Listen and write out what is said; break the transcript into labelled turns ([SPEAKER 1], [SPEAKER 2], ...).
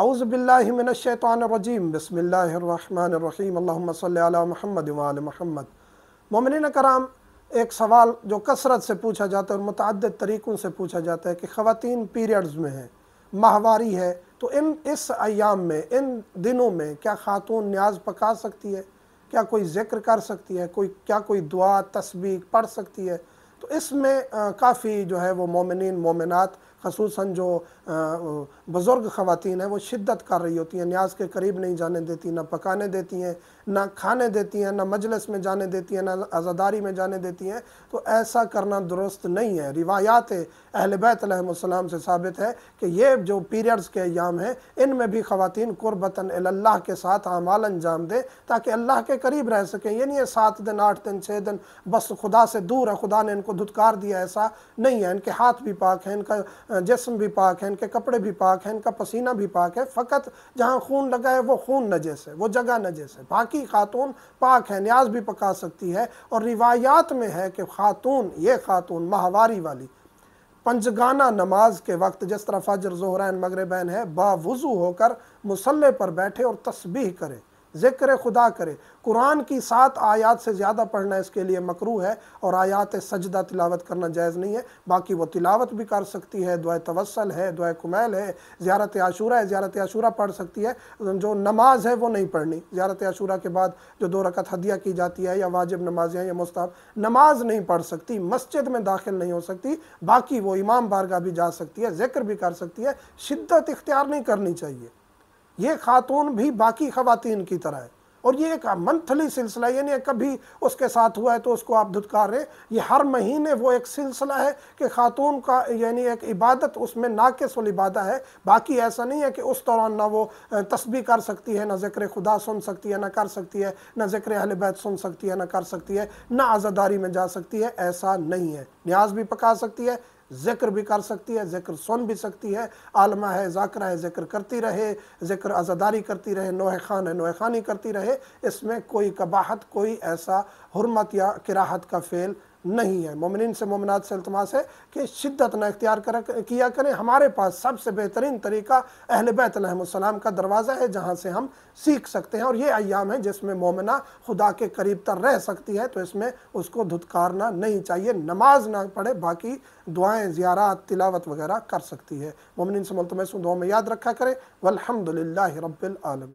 [SPEAKER 1] आउज़बिल्लिमिनशैतरजीम बसमीम महमद वाल महमद ममिन कराम एक सवाल जो कसरत से पूछा जाता है और मतद तरीक़ों से पूछा जाता है कि ख़वान पीरियड्स में हैं माहवारी है तो इन इस अयाम में इन दिनों में क्या ख़ातून न्याज पका सकती है क्या कोई ज़िक्र कर सकती है कोई क्या कोई दुआ तस्बीक पढ़ सकती है इसमें काफ़ी जो है वो मोमिन मोमिनत खसूस जो बुज़ुर्ग ख़वान हैं वो शिद्दत कर रही होती हैं न्याज के करीब नहीं जाने देती ना पकाने देती हैं ना खाने देती हैं ना मजलिस में जाने देती हैं ना आज़ादारी में जाने देती हैं तो ऐसा करना दुरुस्त नहीं है रिवायात अहल बैतम से साबित है कि ये जो पीरियड्स के अयाम हैं इनमें भी ख़वान क़ुरबता अल्लाह के साथ अमाल अंजाम दें ताकि अल्लाह के करीब रह सकें ये नहीं है सात दिन आठ दिन छः दिन बस खुदा से दूर है खुदा ने इनको धुतकार दिया ऐसा नहीं है इनके हाथ भी पाक है इनका जिसम भी पाक है इनके कपड़े भी पाक है इनका पसीना भी पाक है फ़कत जहाँ खून लगा है वो खून नजस है वो जगह नजस है बाकी खातून पाक है न्याज भी पका सकती है और रिवायात में है कि खातून ये खातून माहवारी वाली पंजगाना नमाज के वक्त जिस तरह फजर जहरैन मगरबैन है बावज़ू होकर मुसल्ले पर बैठे और तस्बीह करें ज़िक्र खुदा करे कुरान की सात आयात से ज़्यादा पढ़ना इसके लिए मकरू है और आयात सजदा तिलावत करना जायज़ नहीं है बाकी वो तिलावत भी कर सकती है दुआ तवसल है दुआ कुमैल है ज़्यारत आशूरा है ज़्यारत आशूरा पढ़ सकती है जो नमाज है वो नहीं पढ़नी ज़्यारत आशूरा के बाद जो दो रकत हदिया की जाती है या वाजिब नमाजें या मुस्ताफ़ नमाज नहीं पढ़ सकती मस्जिद में दाखिल नहीं हो सकती बाकी वो इमाम बारगाह भी जा सकती है जिक्र भी कर सकती है शिद्दत इख्तियार नहीं करनी चाहिए ये खातून भी बाकी खातन की तरह है और ये एक मंथली सिलसिला यानी कभी उसके साथ हुआ है तो उसको आप धुतकार रहे ये हर महीने वो एक सिलसिला है कि खातून का यानी एक इबादत उसमें नाकसुल इबादा है बाकी ऐसा नहीं है कि उस दौरान ना वो तस्बी कर सकती है ना जिक्र खुदा सुन सकती है ना कर सकती है ना जिक्र अहल बैत सुन सकती है ना कर सकती है ना आज़ादारी में जा सकती है ऐसा नहीं है न्याज भी पका सकती है जिक्र भी कर सकती है जिक्र सुन भी सकती है आलमा है जाकर है जिक्र करती रहे जिक्र आज़ादारी करती रहे नोह खान है नोह खानी करती रहे इसमें कोई कबाहत कोई ऐसा हरमत या किराहत का फेल नहीं है ममिन से मोमिनत से अल्तमास है कि शिद्दत ना इख्तियार कर किया करें हमारे पास सबसे बेहतरीन तरीका अहल बैतम का दरवाज़ा है जहाँ से हम सीख सकते हैं और ये अयाम है जिसमें मोमिना खुदा के करीब तर रह सकती है तो इसमें उसको धुतकारना नहीं चाहिए नमाज ना पढ़े बाकी दुआएँ ज़ियारत तिलावत वगैरह कर सकती है मोमिन से मुलतम दुआ में याद रखा करें वलहमदिल्ला रबालम